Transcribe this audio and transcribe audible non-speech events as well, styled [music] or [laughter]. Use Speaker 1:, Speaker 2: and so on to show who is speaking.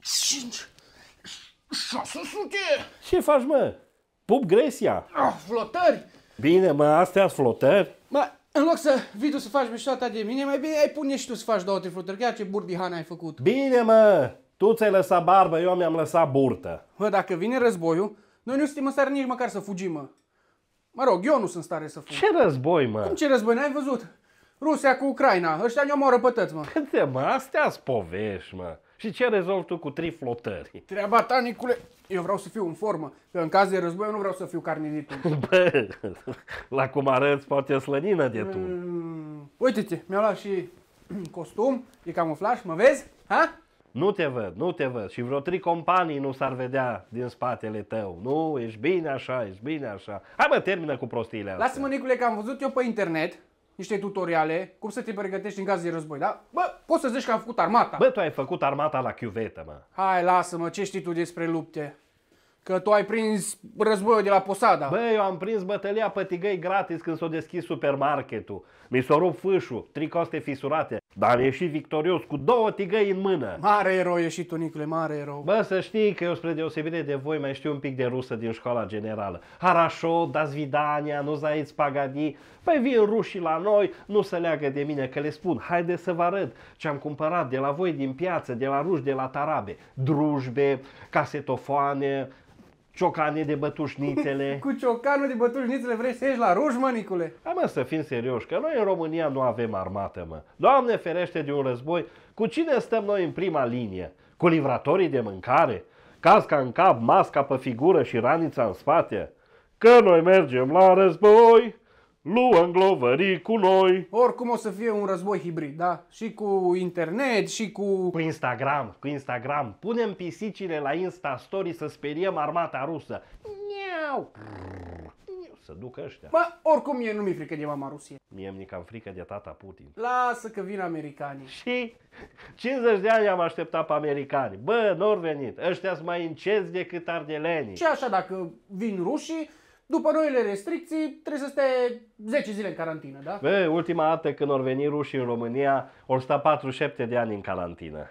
Speaker 1: 5,
Speaker 2: 600. Ce faci, mă? Pup gresia. Oh, flotări. Bine, mă, astea sunt flotări.
Speaker 1: Mă, în loc să vii tu să faci mișto de mine, mai bine ai pune și tu să faci două, trei flotări. Chiar ce burbihane ai făcut.
Speaker 2: Bine, mă, tu ți-ai lăsat barbă, eu mi-am lăsat burtă. Mă, dacă vine războiul,
Speaker 1: noi nu suntem în stare nici măcar să fugim, mă. Mă rog, eu nu sunt stare să fug.
Speaker 2: Ce război, mă? Cum
Speaker 1: ce război? N-ai văzut? Rusia cu Ucraina, ăștia ne omoră pătăți, mă. Câte, mă, astea povești, mă. Și ce rezolvi tu cu trei flotări? Treaba ta, Nicule, eu vreau să fiu în formă, că în caz de război eu nu vreau să fiu carninit. [laughs]
Speaker 2: Bă, la cum arăți poate slănină de tu.
Speaker 1: Mm,
Speaker 2: uite-te, mi-a luat și [clears throat] costum, e camuflaj, mă vezi? Ha? Nu te văd, nu te văd. Și vreo trei companii nu s-ar vedea din spatele tău. Nu, ești bine așa, ești bine așa. Hai mă, termină cu prostiile astea. Lasă-mă, Nicule, că am văzut eu pe internet
Speaker 1: niște tutoriale, cum să te pregătești în caz de război, da? Bă, poți să zici că am făcut armata. Bă,
Speaker 2: tu ai făcut armata la chiuvetă, mă. Hai, lasă-mă, ce știi tu despre lupte? Că tu ai prins războiul de la Posada. Bă, eu am prins bătălia pe tigăi gratis când s-a deschis supermarketul. Mi s-a rupt fâșul, tricoste fisurate. Dar am ieșit victorios cu două tigăi în mână. Mare erou ieșit, Nicule, mare erou. Bă, să știi că eu, spre deosebire de voi, mai știu un pic de rusă din școala generală. Harașo, Dazvidania, Nuzaiț, Pagadi. Păi vin rușii la noi, nu se leagă de mine că le spun. Haide să vă arăt ce am cumpărat de la voi din piață, de la ruși, de la tarabe. Drujbe, casetofoane, ciocane de bătușnițele. [laughs] Cu ciocanul de bătușnițele vrei să ieși la ruj, mă, Nicule? mă, să fim serioși, că noi în România nu avem armată, mă. Doamne ferește de un război, cu cine stăm noi în prima linie? Cu livratorii de mâncare? Casca în cap, masca pe figură și ranița în spate? Că noi mergem la război! luăm glovării cu noi. Oricum o să fie un război hibrid, da? Și cu internet, și cu... Cu Instagram, cu Instagram. Punem pisicile la Insta Story să speriem armata rusă. Miau! Să ducă ăștia. Bă,
Speaker 1: oricum mie nu mi-e frică de mama Rusie.
Speaker 2: Mie mi-e cam frică de tata Putin. Lasă că vin americanii. Și 50 de ani am așteptat pe americani. Bă, n-au venit. Ăștia sunt mai înceți decât ardelenii. Și așa dacă
Speaker 1: vin rușii, după noile restricții, trebuie să stea 10 zile în carantină, da?
Speaker 2: Bă, ultima dată când au venit rușii în România, au stat 47 de ani în carantină.